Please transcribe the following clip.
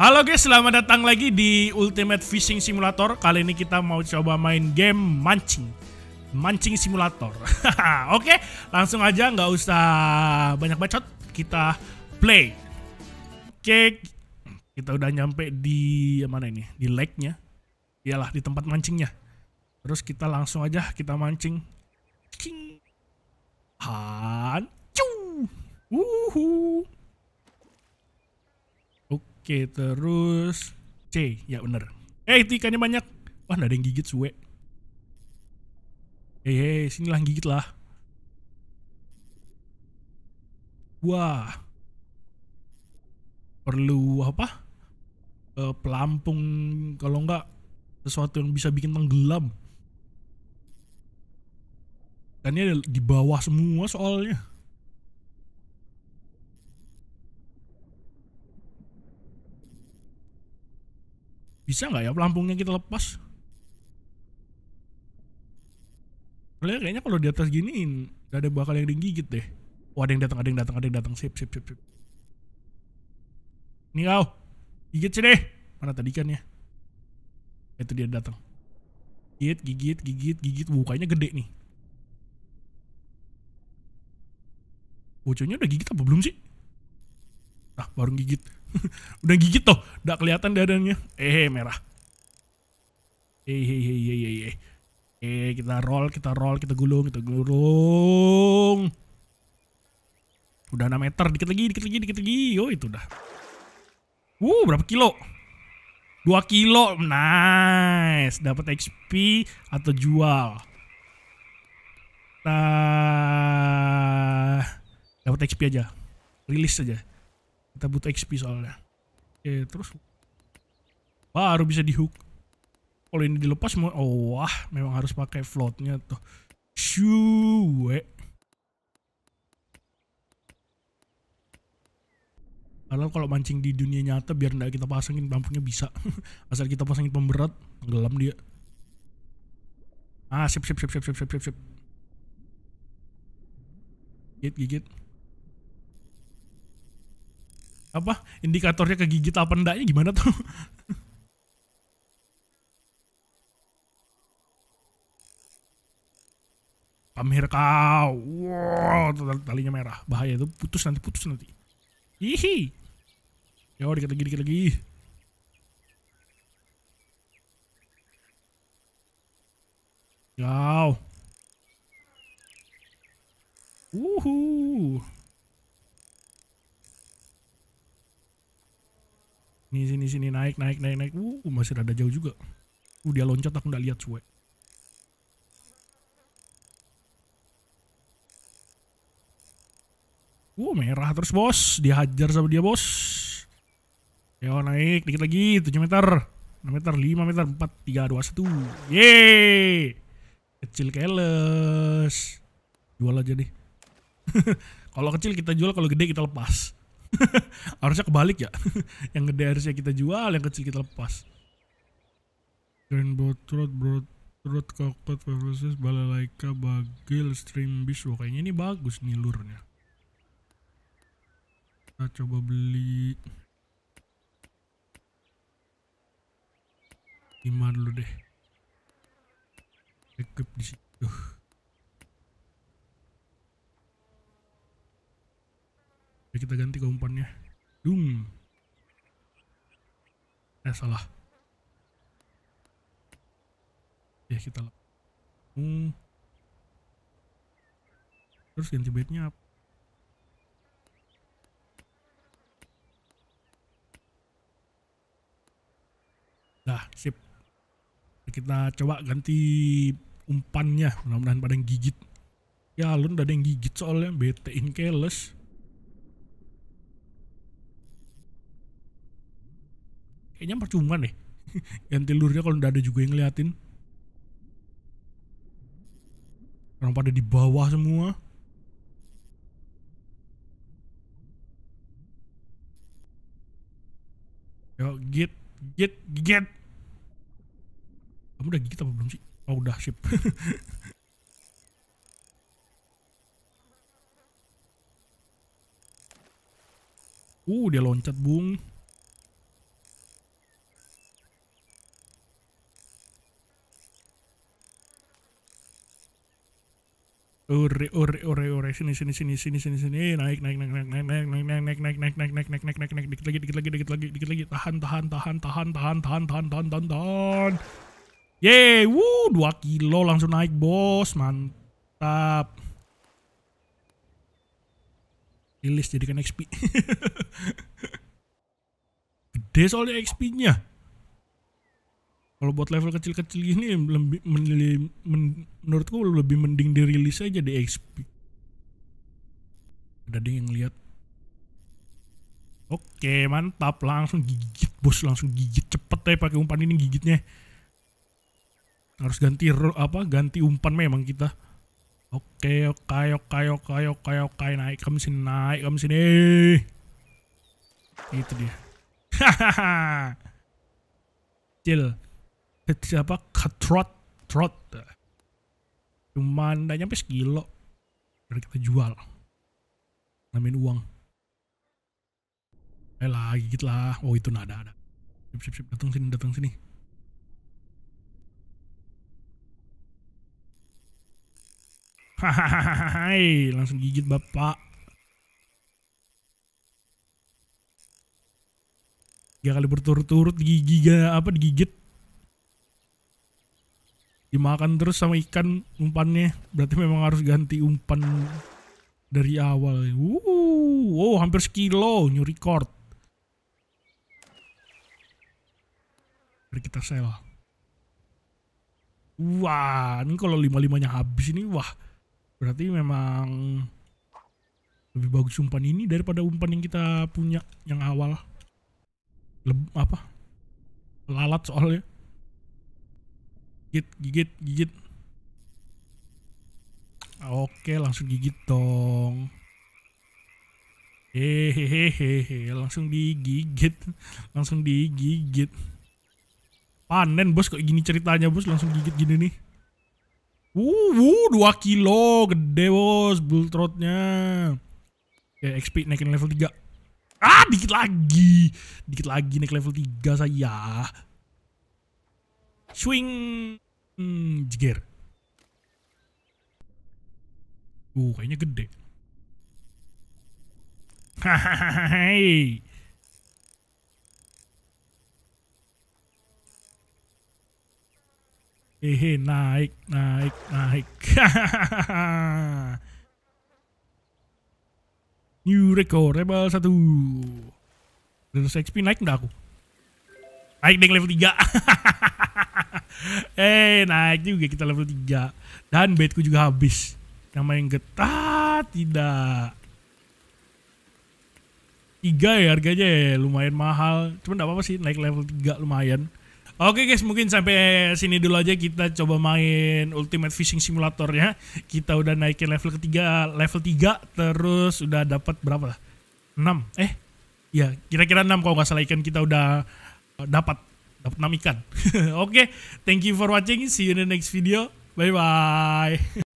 Halo guys, selamat datang lagi di Ultimate Fishing Simulator. Kali ini kita mau coba main game mancing. Mancing simulator. Oke, langsung aja nggak usah banyak bacot, kita play. Oke. Kita udah nyampe di mana ini? Di lake-nya. Iyalah di tempat mancingnya. Terus kita langsung aja kita mancing. King. Han. Oke, terus C. Ya bener. Eh, itu ikannya banyak. Wah, ada yang gigit, suwe. Eh, hey, sinilah gigit lah. Wah. Perlu apa? E, pelampung kalau nggak sesuatu yang bisa bikin tenggelam. Dan ini ada di bawah semua soalnya. Bisa nggak ya pelampungnya kita lepas? Kayaknya kalau di atas gini gak ada bakal yang digigit deh. Wah, oh, ada yang datang, ada yang datang, ada yang datang. Sip, sip, sip, sip. Nih kau. Gigit sini. Mana tadi kan ya? Itu dia datang. Gigit, gigit, gigit, gigit. Bukanya gede nih. Boconya udah gigit apa belum sih? Nah, baru gigit. Udah gigit toh, udah kelihatan dadanya. Eh, eh, merah. Eh, eh, eh, eh, eh, eh. Eh, kita roll, kita roll, kita gulung, kita gulung. Udah 6 meter, dikit lagi, dikit lagi, dikit lagi. Yo, oh, itu udah. Uh, berapa kilo? 2 kilo. Nice. Dapat XP atau jual. Nah, dapat XP aja. Rilis aja. Kita butuh XP soalnya. Oke, terus baru bisa dihook. Kalau ini dilepas mau oh, wah, memang harus pakai floatnya tuh. Shue. Padahal kalau mancing di dunia nyata biar nggak kita pasangin bampunya bisa. Asal kita pasangin pemberat, tenggelam dia. Ah, sip sip sip sip sip sip sip. Gigit gigit apa indikatornya kegigit apa enggaknya gimana tuh? pamir kau, wow, talinya merah, bahaya itu putus nanti putus nanti. Hihi, yo dikit lagi dikit lagi. Wow. Uhuh. Nih sini sini naik naik naik naik. Uh masih rada jauh juga. Uh dia loncat aku nggak lihat cuek. Uh merah terus bos. Dihajar sama dia bos. Yo naik dikit lagi 7 meter. 6 meter, 5 meter, 4, 3, 2, 1 Yeay Kecil keles Jual aja deh Kalau kecil kita jual, kalau gede kita lepas harusnya kebalik ya yang gede harusnya kita jual yang kecil kita lepas rainbow trout Broad trout Kokot versus Balalaika Bagil Stream bis Wah, kayaknya ini bagus nih lurnya kita coba beli lima dulu deh equip di sini kita ganti komponnya. Dung. Eh salah. Ya kita hmm. Terus ganti bednya apa? Nah, sip. Kita coba ganti umpannya, mudah-mudahan pada yang gigit. Ya, udah ada yang gigit soalnya, betein keles. kayaknya percuma deh ganti lurnya kalau udah ada juga yang ngeliatin orang pada di bawah semua Yo, git git git Kamu udah gigit apa belum sih? Oh, udah sip. uh, dia loncat, Bung. ore ore ore ore sini sini sini sini sini sini naik naik naik naik naik naik naik naik naik naik naik naik naik naik naik naik dikit lagi dikit lagi dikit lagi dikit lagi tahan tahan tahan tahan tahan tahan tahan tahan tahan tahan Yeay, wuh, 2 kilo langsung naik bos, mantap. Rilis jadikan XP. Gede soalnya XP-nya kalau buat level kecil-kecil gini lebih men, men, menurutku lebih mending dirilis aja di XP ada deh yang lihat oke mantap langsung gigit bos langsung gigit cepet ya pakai umpan ini gigitnya harus ganti apa ganti umpan memang kita oke oke oke oke oke oke naik kamu sini naik kamu sini eh. itu dia hahaha chill apa cutthroat trot cuman udah nyampe sekilo dari kita jual namain uang eh lah gigit lah oh itu nada ada sip sip sip datang sini datang sini hahaha langsung gigit bapak gak kali berturut-turut gigi apa digigit dimakan terus sama ikan umpannya berarti memang harus ganti umpan dari awal wow wow hampir sekilo new record Mari kita sel wah ini kalau lima limanya habis ini wah berarti memang lebih bagus umpan ini daripada umpan yang kita punya yang awal Leb apa lalat soalnya Gigit, gigit, gigit. Ah, oke, langsung gigit dong. Hehehehe, langsung digigit, langsung digigit. Panen bos, kok gini ceritanya bos, langsung gigit gini nih. Wuh, wuh, 2 kilo, gede bos, bultrotnya, Oke, XP naikin level 3. Ah, dikit lagi. Dikit lagi naik level 3 saya. Swing hmm, jeger. Uh, kayaknya gede. Hehehe, Hehe, naik, naik, naik. New record rebel satu. Dan XP naik enggak aku? Naik deh level 3. eh, naik juga kita level 3. Dan baitku juga habis. Nama yang getah tidak. 3 ya harganya ya, lumayan mahal. Cuman gak apa-apa sih naik level 3 lumayan. Oke guys, mungkin sampai sini dulu aja kita coba main Ultimate Fishing Simulator ya. Kita udah naikin level ketiga, level 3 terus udah dapat berapa lah? 6. Eh, ya kira-kira 6 kalau nggak salah ikan kita udah dapat dapat namikan. Oke, okay, thank you for watching. See you in the next video. Bye bye.